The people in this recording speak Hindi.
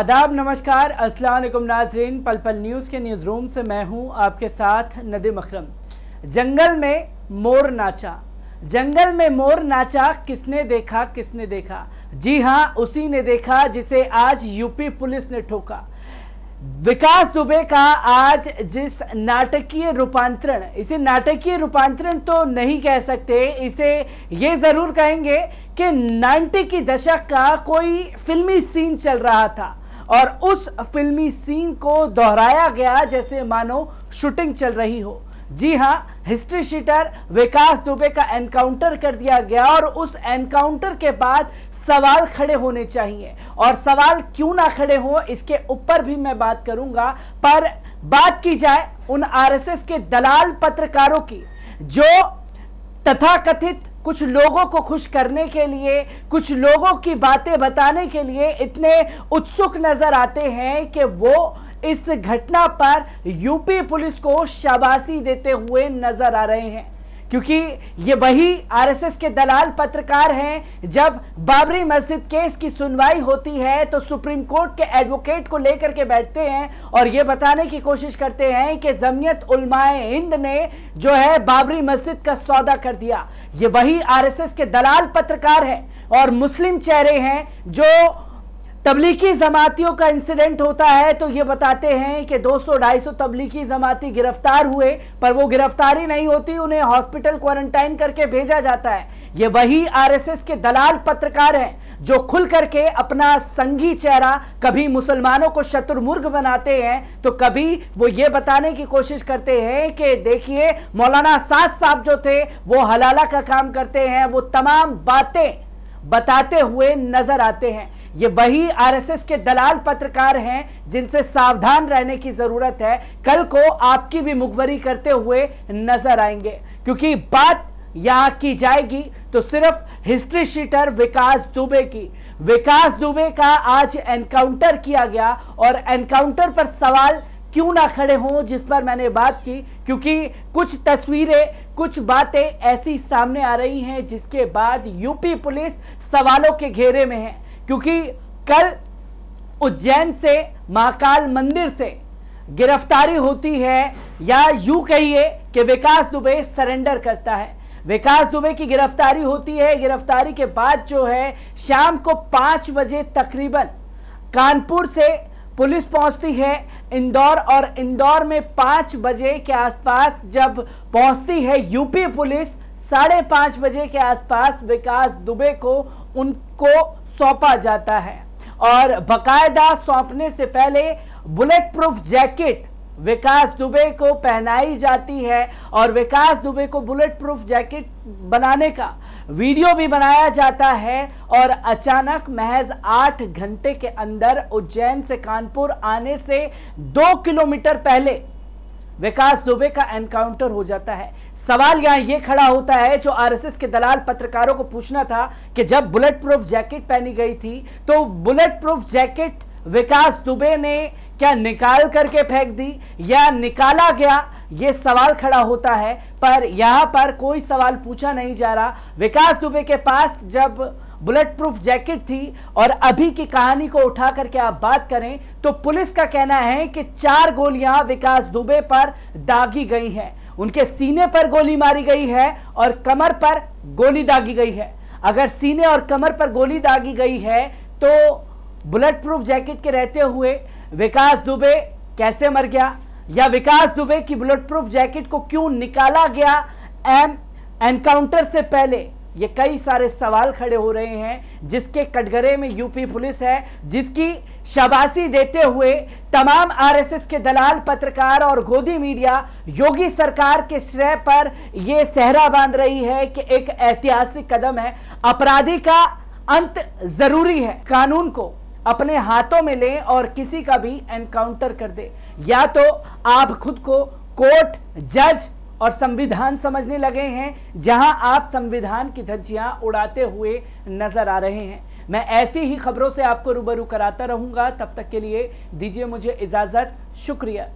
आदाब नमस्कार असलम नाजरीन पल पल न्यूज़ के न्यूज़ रूम से मैं हूँ आपके साथ नदीम अखरम जंगल में मोर नाचा जंगल में मोर नाचा किसने देखा किसने देखा जी हाँ उसी ने देखा जिसे आज यूपी पुलिस ने ठोका विकास दुबे का आज जिस नाटकीय रूपांतरण इसे नाटकीय रूपांतरण तो नहीं कह सकते इसे ये ज़रूर कहेंगे कि 90 की दशक का कोई फिल्मी सीन चल रहा था और उस फिल्मी सीन को दोहराया गया जैसे मानो शूटिंग चल रही हो जी हाँ हिस्ट्री शीटर विकास दुबे का एनकाउंटर कर दिया गया और उस एनकाउंटर के बाद सवाल खड़े होने चाहिए और सवाल क्यों ना खड़े हो इसके ऊपर भी मैं बात करूंगा पर बात की जाए उन आरएसएस के दलाल पत्रकारों की जो तथाकथित कुछ लोगों को खुश करने के लिए कुछ लोगों की बातें बताने के लिए इतने उत्सुक नजर आते हैं कि वो इस घटना पर यूपी पुलिस को शाबाशी देते हुए नजर आ रहे हैं क्योंकि ये वही आरएसएस के दलाल पत्रकार हैं जब बाबरी मस्जिद केस की सुनवाई होती है तो सुप्रीम कोर्ट के एडवोकेट को लेकर के बैठते हैं और ये बताने की कोशिश करते हैं कि जमीयत उलमाए हिंद ने जो है बाबरी मस्जिद का सौदा कर दिया ये वही आरएसएस के दलाल पत्रकार हैं और मुस्लिम चेहरे हैं जो तबलीगी जमातियों का इंसिडेंट होता है तो ये बताते हैं कि 200-250 तबलीगी जमाती गिरफ्तार हुए पर वो गिरफ्तारी नहीं होती उन्हें हॉस्पिटल क्वारंटाइन करके भेजा जाता है ये वही आरएसएस के दलाल पत्रकार हैं जो खुल करके अपना संगी चेहरा कभी मुसलमानों को शत्रुमुर्ग बनाते हैं तो कभी वो ये बताने की कोशिश करते हैं कि देखिए मौलाना साज साहब जो थे वो हलाला का काम करते हैं वो तमाम बातें बताते हुए नजर आते हैं ये वही आरएसएस के दलाल पत्रकार हैं जिनसे सावधान रहने की जरूरत है कल को आपकी भी मुखबरी करते हुए नजर आएंगे क्योंकि बात यहां की जाएगी तो सिर्फ हिस्ट्री शीटर विकास दुबे की विकास दुबे का आज एनकाउंटर किया गया और एनकाउंटर पर सवाल क्यों ना खड़े हों जिस पर मैंने बात की क्योंकि कुछ तस्वीरें कुछ बातें ऐसी सामने आ रही हैं जिसके बाद यूपी पुलिस सवालों के घेरे में है क्योंकि कल उज्जैन से महाकाल मंदिर से गिरफ्तारी होती है या यूं कहिए कि विकास दुबे सरेंडर करता है विकास दुबे की गिरफ्तारी होती है गिरफ्तारी के बाद जो है शाम को पाँच बजे तकरीबन कानपुर से पुलिस पहुंचती है इंदौर और इंदौर में पाँच बजे के आसपास जब पहुंचती है यूपी पुलिस साढ़े पाँच बजे के आसपास विकास दुबे को उनको सौंपा जाता है और बकायदा सौंपने से पहले bullet proof jacket Vikas Dubey को पहनाई जाती है और विकास दुबे को बुलेट प्रूफ जैकेट बनाने का वीडियो भी बनाया जाता है और अचानक महज आठ घंटे के अंदर उज्जैन से कानपुर आने से दो किलोमीटर पहले विकास दुबे का एनकाउंटर हो जाता है सवाल यहां यह खड़ा होता है जो आरएसएस के दलाल पत्रकारों को पूछना था कि जब बुलेट प्रूफ जैकेट पहनी गई थी तो bullet proof jacket Vikas Dubey ने क्या निकाल करके फेंक दी या निकाला गया ये सवाल खड़ा होता है पर यहाँ पर कोई सवाल पूछा नहीं जा रहा विकास दुबे के पास जब बुलेट प्रूफ जैकेट थी और अभी की कहानी को उठा करके आप बात करें तो पुलिस का कहना है कि चार गोलियां विकास दुबे पर दागी गई हैं उनके सीने पर गोली मारी गई है और कमर पर गोली दागी गई है अगर सीने और कमर पर गोली दागी गई है तो बुलेट प्रूफ जैकेट के रहते हुए विकास दुबे कैसे मर गया या विकास दुबे की बुलेट प्रूफ जैकेट को क्यों निकाला गया एम एनकाउंटर से पहले ये कई सारे सवाल खड़े हो रहे हैं जिसके कटघरे में यूपी पुलिस है जिसकी शबासी देते हुए तमाम आरएसएस के दलाल पत्रकार और गोदी मीडिया योगी सरकार के श्रेय पर यह सहरा बांध रही है कि एक ऐतिहासिक कदम है अपराधी का अंत जरूरी है कानून को अपने हाथों में लें और किसी का भी एनकाउंटर कर दे या तो आप खुद को कोर्ट जज और संविधान समझने लगे हैं जहां आप संविधान की धज्जियां उड़ाते हुए नजर आ रहे हैं मैं ऐसी ही खबरों से आपको रूबरू कराता रहूंगा तब तक के लिए दीजिए मुझे इजाजत शुक्रिया